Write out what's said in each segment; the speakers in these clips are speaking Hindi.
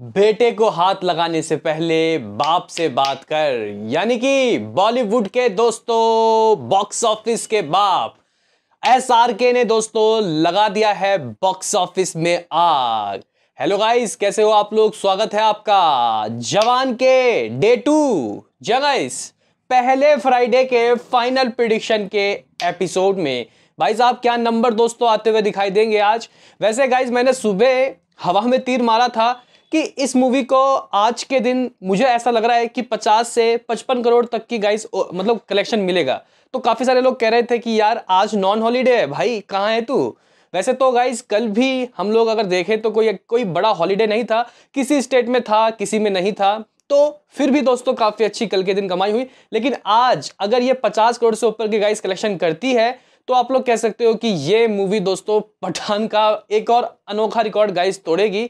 बेटे को हाथ लगाने से पहले बाप से बात कर यानी कि बॉलीवुड के दोस्तों बॉक्स ऑफिस के बाप एस आर के ने दोस्तों लगा दिया है बॉक्स ऑफिस में आग हेलो गाइस कैसे हो आप लोग स्वागत है आपका जवान के डे टू जगाइस पहले फ्राइडे के फाइनल प्रिडिक्शन के एपिसोड में भाई साहब क्या नंबर दोस्तों आते हुए दिखाई देंगे आज वैसे गाइज मैंने सुबह हवा में तीर मारा था कि इस मूवी को आज के दिन मुझे ऐसा लग रहा है कि 50 से 55 करोड़ तक की गाइस मतलब कलेक्शन मिलेगा तो काफ़ी सारे लोग कह रहे थे कि यार आज नॉन हॉलीडे है भाई कहाँ है तू वैसे तो गाइज कल भी हम लोग अगर देखें तो कोई कोई बड़ा हॉलीडे नहीं था किसी स्टेट में था किसी में नहीं था तो फिर भी दोस्तों काफ़ी अच्छी कल के दिन कमाई हुई लेकिन आज अगर ये 50 करोड़ से ऊपर की गाइस कलेक्शन करती है तो आप लोग कह सकते हो कि ये मूवी दोस्तों पठान का एक और अनोखा रिकॉर्ड गाइस तोड़ेगी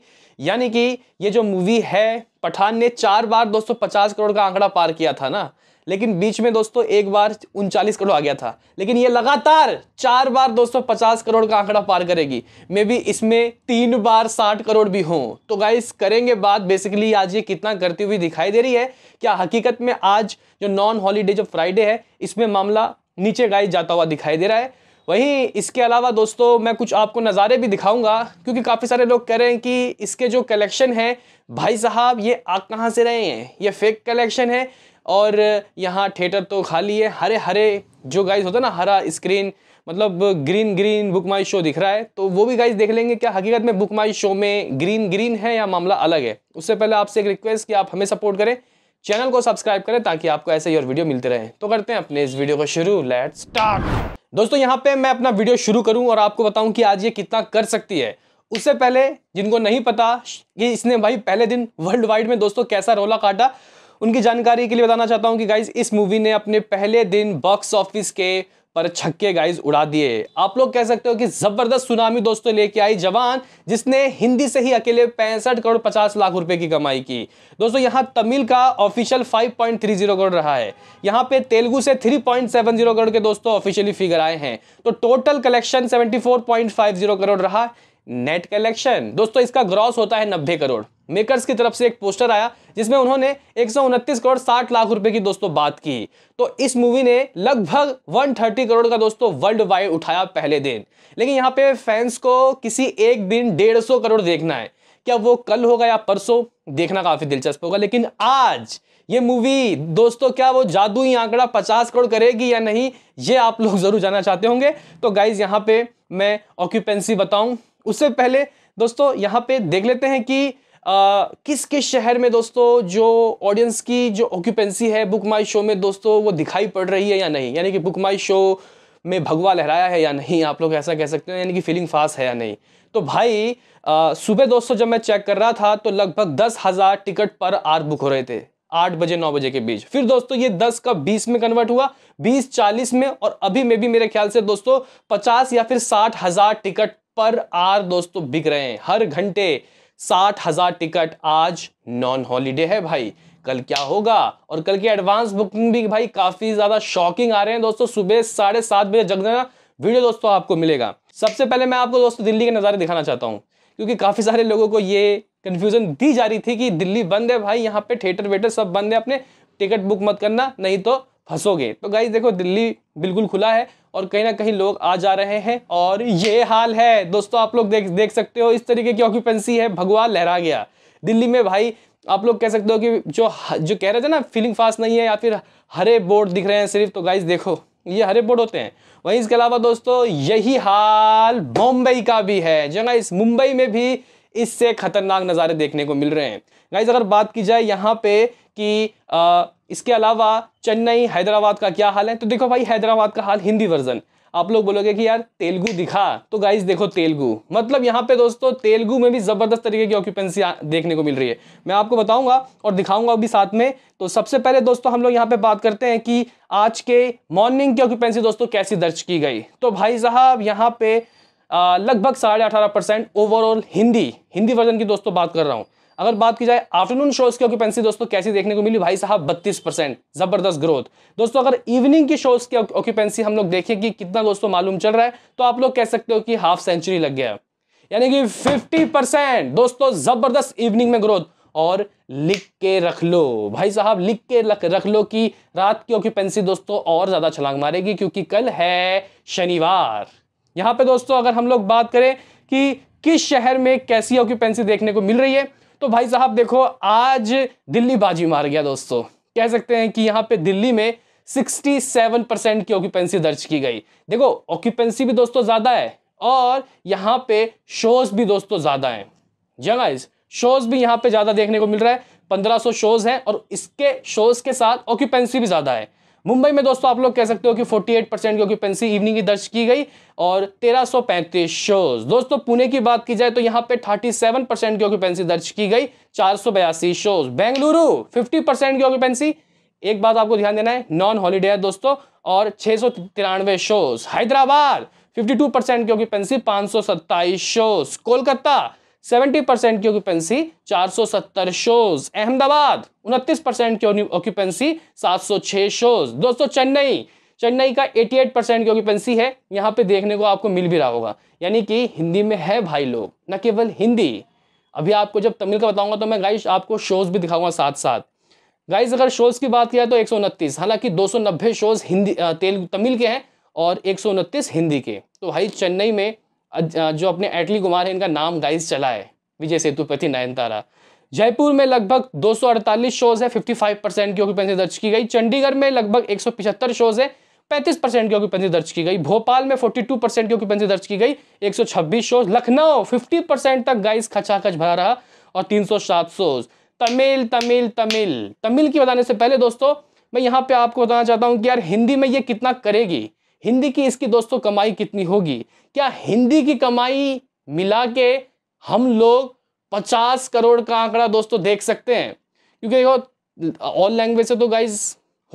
यानी कि ये जो मूवी है पठान ने चार बार दोस्तों पचास करोड़ का आंकड़ा पार किया था ना लेकिन बीच में दोस्तों एक बार उनचालीस करोड़ आ गया था लेकिन ये लगातार चार बार दोस्तों पचास करोड़ का आंकड़ा पार करेगी मे बी इसमें तीन बार साठ करोड़ भी हों तो गाइस करेंगे बात बेसिकली आज ये कितना करती हुई दिखाई दे रही है क्या हकीकत में आज जो नॉन हॉलीडे जो फ्राइडे है इसमें मामला नीचे गाइस जाता हुआ दिखाई दे रहा है वहीं इसके अलावा दोस्तों मैं कुछ आपको नज़ारे भी दिखाऊंगा क्योंकि काफ़ी सारे लोग कह रहे हैं कि इसके जो कलेक्शन है भाई साहब ये आप कहाँ से रहे हैं ये फेक कलेक्शन है और यहाँ थिएटर तो खाली है हरे हरे जो गाइस होता है ना हरा स्क्रीन मतलब green green BookMyShow दिख रहा है तो वो भी गाइस देख लेंगे क्या हकीकत में बुक माई शो में ग्रीन ग्रीन है या मामला अलग है उससे पहले आपसे एक रिक्वेस्ट कि आप हमें सपोर्ट करें चैनल को सब्सक्राइब करें ताकि आपको ऐसे ही और वीडियो मिलते रहे तो करते हैं अपने इस वीडियो को शुरू लेट स्टार्ट दोस्तों यहाँ पे मैं अपना वीडियो शुरू करूँ और आपको बताऊँ कि आज ये कितना कर सकती है उससे पहले जिनको नहीं पता कि इसने भाई पहले दिन वर्ल्ड वाइड में दोस्तों कैसा रोला काटा उनकी जानकारी के लिए बताना चाहता हूँ कि गाइज इस मूवी ने अपने पहले दिन बॉक्स ऑफिस के पर छक्के गाइज उड़ा दिए आप लोग कह सकते हो कि जबरदस्त सुनामी दोस्तों लेके आई जवान जिसने हिंदी से ही अकेले पैंसठ करोड़ पचास लाख रुपए की कमाई की दोस्तों यहां तमिल का ऑफिशियल 5.30 करोड़ रहा है यहां पे तेलुगु से 3.70 करोड़ के दोस्तों ऑफिशियली फिगर आए हैं तो टोटल कलेक्शन सेवेंटी करोड़ रहा नेट कलेक्शन दोस्तों इसका ग्रॉस होता है नब्बे करोड़ मेकर्स की तरफ से एक पोस्टर आया जिसमें उन्होंने एक करोड़ साठ लाख रुपए की दोस्तों बात की तो इस मूवी ने लगभग 130 करोड़ का दोस्तों वर्ल्ड वाइड उठाया पहले दिन लेकिन यहाँ पे फैंस को किसी एक दिन डेढ़ सौ करोड़ देखना है क्या वो कल होगा या परसों देखना काफी दिलचस्प होगा लेकिन आज ये मूवी दोस्तों क्या वो जादुई आंकड़ा पचास करोड़ करेगी या नहीं ये आप लोग जरूर जानना चाहते होंगे तो गाइज यहाँ पे मैं ऑक्यूपेंसी बताऊं उससे पहले दोस्तों यहाँ पे देख लेते हैं कि किस किस शहर में दोस्तों जो ऑडियंस की जो ऑक्यूपेंसी है बुक माई शो में दोस्तों वो दिखाई पड़ रही है या नहीं यानी कि बुक माई शो में भगवा लहराया है या नहीं आप लोग ऐसा कह सकते हैं यानी कि फीलिंग फास्ट है या नहीं तो भाई सुबह दोस्तों जब मैं चेक कर रहा था तो लगभग दस हज़ार टिकट पर आर बुक हो रहे थे आठ बजे नौ बजे के बीच फिर दोस्तों ये दस का बीस में कन्वर्ट हुआ बीस चालीस में और अभी में भी मेरे ख्याल से दोस्तों पचास या फिर साठ हज़ार टिकट पर आर दोस्तों बिक रहे हैं हर घंटे साठ हजार टिकट आज नॉन हॉलीडे है भाई कल क्या होगा और कल की एडवांस बुकिंग भी भाई काफी ज्यादा शॉकिंग आ रहे हैं दोस्तों सुबह साढ़े सात बजे जग जाना वीडियो दोस्तों आपको मिलेगा सबसे पहले मैं आपको दोस्तों दिल्ली के नज़ारे दिखाना चाहता हूँ क्योंकि काफ़ी सारे लोगों को ये कन्फ्यूजन दी जा रही थी कि दिल्ली बंद है भाई यहाँ पे थिएटर वेटर सब बंद है अपने टिकट बुक मत करना नहीं तो फंसोगे तो गाइज देखो दिल्ली बिल्कुल खुला है और कहीं ना कहीं लोग आ जा रहे हैं और ये हाल है दोस्तों आप लोग देख देख सकते हो इस तरीके की ऑक्यूपेंसी है भगवा लहरा गया दिल्ली में भाई आप लोग कह सकते हो कि जो जो कह रहे थे ना फीलिंग फास्ट नहीं है या फिर हरे बोर्ड दिख रहे हैं सिर्फ तो गाइज देखो ये हरे बोर्ड होते हैं वहीं इसके अलावा दोस्तों यही हाल मुंबई का भी है जो इस मुंबई में भी इससे खतरनाक नज़ारे देखने को मिल रहे हैं गाइज अगर बात की जाए यहाँ पे कि इसके अलावा चेन्नई हैदराबाद का क्या हाल है तो देखो भाई हैदराबाद का हाल हिंदी वर्जन आप लोग बोलोगे कि यार तेलुगु दिखा तो गाइज देखो तेलुगु मतलब यहाँ पे दोस्तों तेलुगु में भी ज़बरदस्त तरीके की ऑक्यूपेंसी देखने को मिल रही है मैं आपको बताऊंगा और दिखाऊंगा अभी साथ में तो सबसे पहले दोस्तों हम लोग यहाँ पे बात करते हैं कि आज के मॉर्निंग की ऑक्यूपेंसी दोस्तों कैसी दर्ज की गई तो भाई साहब यहाँ पे लगभग साढ़े अठारह percent overall Hindi Hindi version की दोस्तों बात कर रहा हूँ अगर बात की जाए आफ्टरनून शोज की ऑक्यूपेंसी दोस्तों कैसी देखने को मिली भाई साहब बत्तीस परसेंट जबरदस्त ग्रोथ दोस्तों अगर इवनिंग की शोज की ऑक्यूपेंसी हम लोग देखें कि कितना दोस्तों मालूम चल रहा है तो आप लोग कह सकते हो कि हाफ सेंचुरी लग गया यानी कि फिफ्टी परसेंट दोस्तों जबरदस्त इवनिंग में ग्रोथ और लिख के रख लो भाई साहब लिख के रख लो कि रात की ऑक्यूपेंसी दोस्तों और ज़्यादा छलांग मारेगी क्योंकि कल है शनिवार यहाँ पे दोस्तों अगर हम लोग बात करें कि किस शहर में कैसी ऑक्यूपेंसी देखने को मिल रही है तो भाई साहब देखो आज दिल्ली बाजी मार गया दोस्तों कह सकते हैं कि यहाँ पे दिल्ली में 67 परसेंट की ऑक्यूपेंसी दर्ज की गई देखो ऑक्यूपेंसी भी दोस्तों ज़्यादा है और यहाँ पे शोज भी दोस्तों ज़्यादा है जगह शोज भी यहाँ पे ज़्यादा देखने को मिल रहा है 1500 शोज हैं और इसके शोज के साथ ऑक्यूपेंसी भी ज़्यादा है मुंबई में दोस्तों आप लोग कह सकते हो कि 48 परसेंट की ऑक्यूपेंसी इवनिंग की दर्ज की गई और 1335 शोज दोस्तों पुणे की बात की जाए तो यहां पे 37 परसेंट की ऑक्यूपेंसी दर्ज की गई चार शोज बेंगलुरु 50 परसेंट की ऑक्यूपेंसी एक बात आपको ध्यान देना है नॉन हॉलीडे है दोस्तों और छह शोज हैदराबाद फिफ्टी परसेंट की ऑक्यूपेंसी पांच शोज कोलकाता सेवेंटी परसेंट की ऑक्यूपेंसी सत्तर शोज अहमदाबाद उनतीस परसेंट की ऑक्यूपेंसी छह शोज दोस्तों चेन्नई चेन्नई का 88 परसेंट की ऑक्यूपेंसी है यहाँ पे देखने को आपको मिल भी रहा होगा यानी कि हिंदी में है भाई लोग न केवल हिंदी अभी आपको जब तमिल का बताऊंगा तो मैं गाइस आपको शोज भी दिखाऊंगा साथ साथ गाइस अगर शोज की बात किया तो एक हालांकि नब्बे शोज हिंदी तेल तमिल के हैं और एक हिंदी के तो भाई चेन्नई में जो अपने एटली कुमार है इनका नाम गाइस चला है विजय सेतुपति नयनतारा जयपुर में लगभग 248 शोज है 55 परसेंट की ऑक्यूपेंसी दर्ज की गई चंडीगढ़ में लगभग 175 शोज है 35 परसेंट की ऑक्यूपेंसी दर्ज की गई भोपाल में 42 परसेंट की ऑक्यूपेंसी दर्ज की गई 126 शोज लखनऊ 50 परसेंट तक गाइस खचाखच भरा रहा और 307 शोज तमिल तमिल तमिल तमिल की बताने से पहले दोस्तों मैं यहाँ पे आपको बताना चाहता हूँ कि यार हिंदी में ये कितना करेगी हिंदी की इसकी दोस्तों कमाई कितनी होगी क्या हिंदी की कमाई मिला के हम लोग पचास करोड़ का आंकड़ा दोस्तों देख सकते हैं क्योंकि देखो ऑल लैंग्वेज से तो गाइज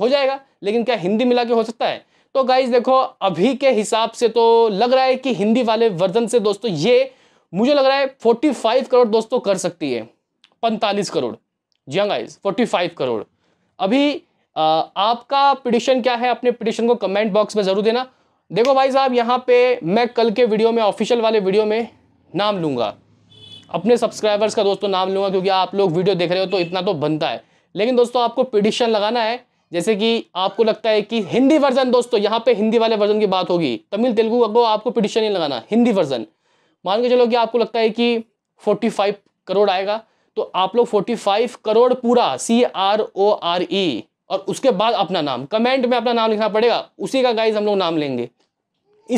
हो जाएगा लेकिन क्या हिंदी मिला के हो सकता है तो गाइज देखो अभी के हिसाब से तो लग रहा है कि हिंदी वाले वर्जन से दोस्तों ये मुझे लग रहा है 45 करोड़ दोस्तों कर सकती है 45 करोड़ जी हाँ गाइज 45 करोड़ अभी आपका पिटिशन क्या है अपने पिटिशन को कमेंट बॉक्स में ज़रूर देना देखो भाई साहब यहाँ पे मैं कल के वीडियो में ऑफिशियल वाले वीडियो में नाम लूँगा अपने सब्सक्राइबर्स का दोस्तों नाम लूँगा क्योंकि आप लोग वीडियो देख रहे हो तो इतना तो बनता है लेकिन दोस्तों आपको पिटिशन लगाना है जैसे कि आपको लगता है कि हिंदी वर्जन दोस्तों यहाँ पे हिंदी वाले वर्जन की बात होगी तमिल तेलुगु अगो आपको पिटिशन नहीं लगाना हिंदी वर्जन मान के चलो कि आपको लगता है कि फोर्टी करोड़ आएगा तो आप लोग 45 करोड़ पूरा C R O R E और उसके बाद अपना नाम कमेंट में अपना नाम लिखना पड़ेगा उसी का गाइज हम लोग नाम लेंगे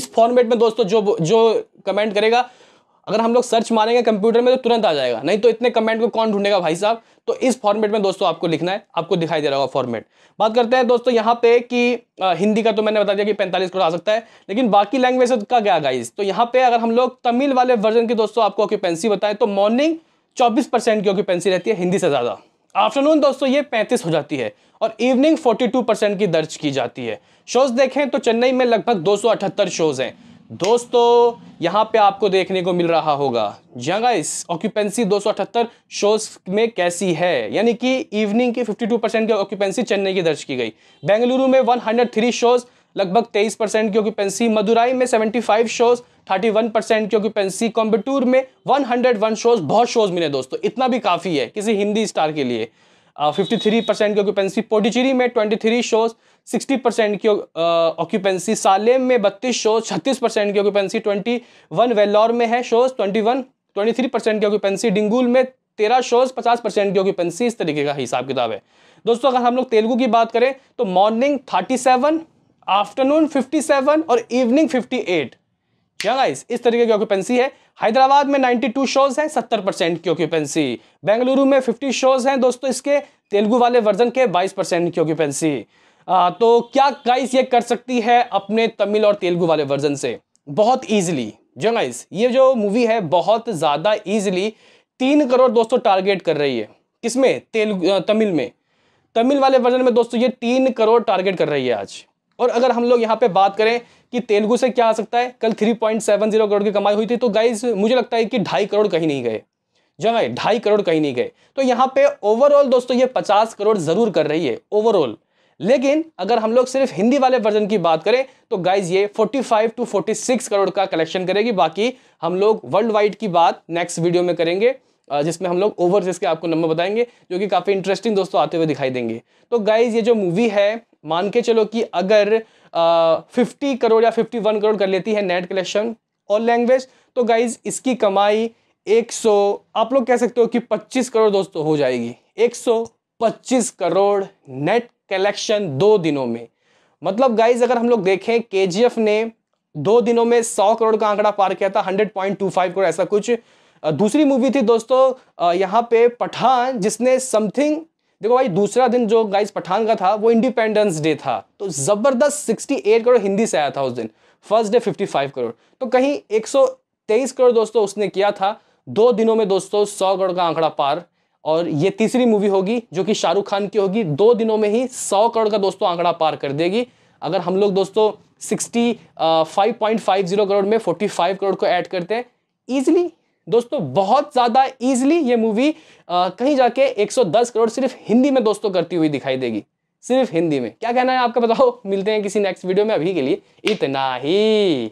इस फॉर्मेट में दोस्तों जो जो कमेंट करेगा अगर हम लोग सर्च मारेंगे कंप्यूटर में तो तुरंत आ जाएगा नहीं तो इतने कमेंट को कौन ढूंढेगा भाई साहब तो इस फॉर्मेट में दोस्तों आपको लिखना है आपको दिखाई दे रहा होगा फॉर्मेट बात करते हैं दोस्तों यहाँ पे कि आ, हिंदी का तो मैंने बता दिया कि 45 करोड़ आ सकता है लेकिन बाकी लैंग्वेज का क्या गाइज तो यहाँ पे अगर हम लोग तमिल वाले वर्जन की दोस्तों आपको ऑक्यूपेंसी बताएं तो मॉर्निंग चौबीस की ऑक्यूपेंसी रहती है हिंदी से ज़्यादा आफ्टरनून दोस्तों ये 35 हो जाती है और इवनिंग 42 परसेंट की दर्ज की जाती है शोज देखें तो चेन्नई में लगभग दो शोज हैं दोस्तों यहाँ पे आपको देखने को मिल रहा होगा जंगा इस ऑक्यूपेंसी दो शोज में कैसी है यानी कि इवनिंग की 52 परसेंट की ऑक्यूपेंसी चेन्नई की दर्ज की गई बेंगलुरु में 103 शोज लगभग 23 परसेंट की ऑक्यूपेंसी मदुराई में 75 शोज थर्टी वन परसेंट क्योंकि पेंसी कॉम्बिटूर में वन हंड्रेड वन शोज बहुत शोज मिले दोस्तों तो इतना भी काफ़ी है किसी हिंदी स्टार के लिए फिफ्टी थ्री परसेंट की ऑक्यूपेंसी पोडिचेरी में twenty three shows sixty percent की ऑक्यूपेंसी सालेम में बत्तीस शोज छत्तीस परसेंट की ऑक्यूपेंसी ट्वेंटी वन वेल्लोर में है shows twenty one twenty three percent की ऑक्यूपेंसी डिंगुल में तेरह शोज पचास परसेंट की ऑक्यूपेंसी इस तरीके का हिसाब किताब है दोस्तों अगर हम लोग तेलुगु की बात करें तो morning thirty seven afternoon fifty seven और इवनिंग फिफ्टी एट क्या गाइस इस तरीके की ऑक्यूपेंसी है हैदराबाद में 92 शोज हैं 70 परसेंट की ऑक्यूपेंसी बेंगलुरु में 50 शोज हैं दोस्तों इसके तेलुगु वाले वर्जन के 22 परसेंट की ऑक्यूपेंसी तो क्या गाइस ये कर सकती है अपने तमिल और तेलुगु वाले वर्जन से बहुत ईजिली जो गाइस ये जो मूवी है बहुत ज़्यादा ईजिली तीन करोड़ दोस्तों टारगेट कर रही है किसमें तेलुगु तमिल में तमिल वाले वर्जन में दोस्तों ये तीन करोड़ टारगेट कर रही है आज और अगर हम लोग यहाँ पे बात करें कि तेलुगु से क्या आ सकता है कल 3.70 करोड़ की कमाई हुई थी तो गाइज मुझे लगता है कि ढाई करोड़ कहीं नहीं गए जगह ढाई करोड़ कहीं नहीं गए तो यहाँ पे ओवरऑल दोस्तों ये पचास करोड़ जरूर कर रही है ओवरऑल लेकिन अगर हम लोग सिर्फ हिंदी वाले वर्जन की बात करें तो गाइज ये 45 टू 46 करोड़ का कलेक्शन करेगी बाकी हम लोग वर्ल्ड वाइड की बात नेक्स्ट वीडियो में करेंगे जिसमें हम लोग ओवर के आपको नंबर बताएंगे जो कि काफ़ी इंटरेस्टिंग दोस्तों आते हुए दिखाई देंगे तो गाइज ये जो मूवी है मान के चलो कि अगर फिफ्टी करोड़ या फिफ्टी वन करोड़ कर लेती है नेट कलेक्शन और लैंग्वेज तो गाइज इसकी कमाई एक सौ आप लोग कह सकते हो कि पच्चीस करोड़ दोस्तों हो जाएगी एक सौ पच्चीस करोड़ नेट कलेक्शन दो दिनों में मतलब गाइज अगर हम लोग देखें के ने दो दिनों में सौ करोड़ का आंकड़ा पार किया था hundred point two five crore ऐसा कुछ दूसरी मूवी थी दोस्तों यहाँ पे पठान जिसने समथिंग देखो भाई दूसरा दिन जो गाइस पठान का था वो इंडिपेंडेंस डे था तो ज़बरदस्त 68 करोड़ हिंदी से आया था उस दिन फर्स्ट डे 55 करोड़ तो कहीं 123 करोड़ दोस्तों उसने किया था दो दिनों में दोस्तों 100 करोड़ का आंकड़ा पार और ये तीसरी मूवी होगी जो कि शाहरुख खान की होगी दो दिनों में ही सौ करोड़ का दोस्तों आंकड़ा पार कर देगी अगर हम लोग दोस्तों sixty five point five zero crore में फोर्टी फाइव करोड़ को ऐड करते हैं ईजिली दोस्तों बहुत ज़्यादा इजिली ये मूवी कहीं जाके 110 करोड़ सिर्फ हिंदी में दोस्तों करती हुई दिखाई देगी सिर्फ हिंदी में क्या कहना है आपका बताओ मिलते हैं किसी नेक्स्ट वीडियो में अभी के लिए इतना ही